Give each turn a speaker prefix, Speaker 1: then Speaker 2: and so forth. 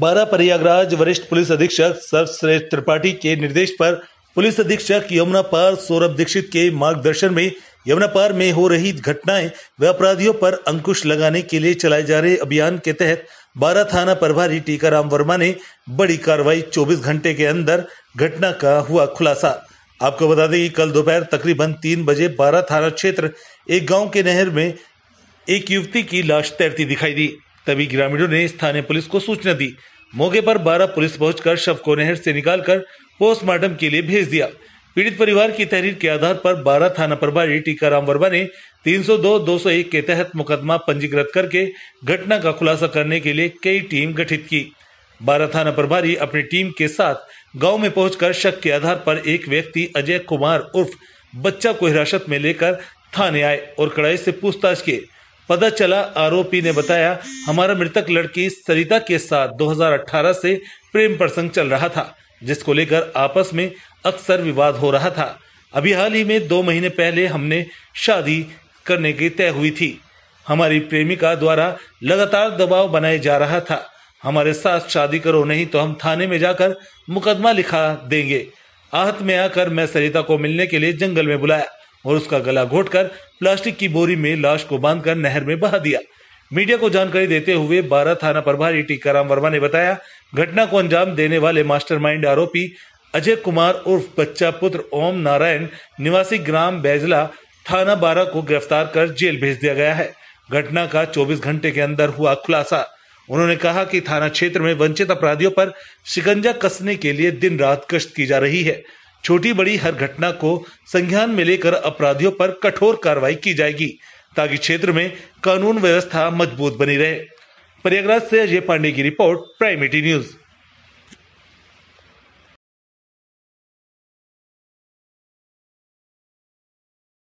Speaker 1: बारह प्रयागराज वरिष्ठ पुलिस अधीक्षक सर्वश्रेष्ठ त्रिपाठी के निर्देश पर पुलिस अधीक्षक यमुना पार सौरभ दीक्षित के मार्गदर्शन में यमुना पार में हो रही घटनाएं व अपराधियों पर अंकुश लगाने के लिए चलाए जा रहे अभियान के तहत बारह थाना प्रभारी टीकाराम वर्मा ने बड़ी कार्रवाई 24 घंटे के अंदर घटना का हुआ खुलासा आपको बता दें कि कल दोपहर तकरीबन तीन बजे बारह थाना क्षेत्र एक गांव के नहर में एक युवती की लाश तैरती दिखाई दी तभी ग्रामीणों ने स्थानीय पुलिस को सूचना दी मौके पर बारह पुलिस पहुंचकर शव को नहर से निकालकर पोस्टमार्टम के लिए भेज दिया पीड़ित परिवार की तहरीर के आधार पर बारह थाना प्रभारी टीकाराम वर्मा ने 302 201 के तहत मुकदमा पंजीकृत करके घटना का खुलासा करने के लिए कई टीम गठित की बारह थाना प्रभारी अपनी टीम के साथ गांव में पहुंचकर शक के आधार पर एक व्यक्ति अजय कुमार उर्फ बच्चा को हिरासत में लेकर थाने आए और कड़ाई से पूछताछ किए पता चला आरोपी ने बताया हमारा मृतक लड़की सरिता के साथ 2018 से प्रेम प्रसंग चल रहा था जिसको लेकर आपस में अक्सर विवाद हो रहा था अभी हाल ही में दो महीने पहले हमने शादी करने की तय हुई थी हमारी प्रेमिका द्वारा लगातार दबाव बनाया जा रहा था हमारे साथ शादी करो नहीं तो हम थाने में जाकर मुकदमा लिखा देंगे आहत में आकर मैं सरिता को मिलने के लिए जंगल में बुलाया और उसका गला घोटकर प्लास्टिक की बोरी में लाश को बांधकर नहर में बहा दिया मीडिया को जानकारी देते हुए बारह थाना प्रभारी टीकाराम वर्मा ने बताया घटना को अंजाम देने वाले मास्टरमाइंड आरोपी अजय कुमार उर्फ बच्चा पुत्र ओम नारायण निवासी ग्राम बैजला थाना बारह को गिरफ्तार कर जेल भेज दिया गया है घटना का 24 घंटे के अंदर हुआ खुलासा उन्होंने कहा कि थाना क्षेत्र में वंचित अपराधियों पर शिकंजा कसने के लिए दिन रात कष्ट की जा रही है छोटी बड़ी हर घटना को संज्ञान में लेकर अपराधियों पर कठोर कार्रवाई की जाएगी ताकि क्षेत्र में कानून व्यवस्था मजबूत बनी रहे प्रयागराज से अजय पांडे की रिपोर्ट प्राइम न्यूज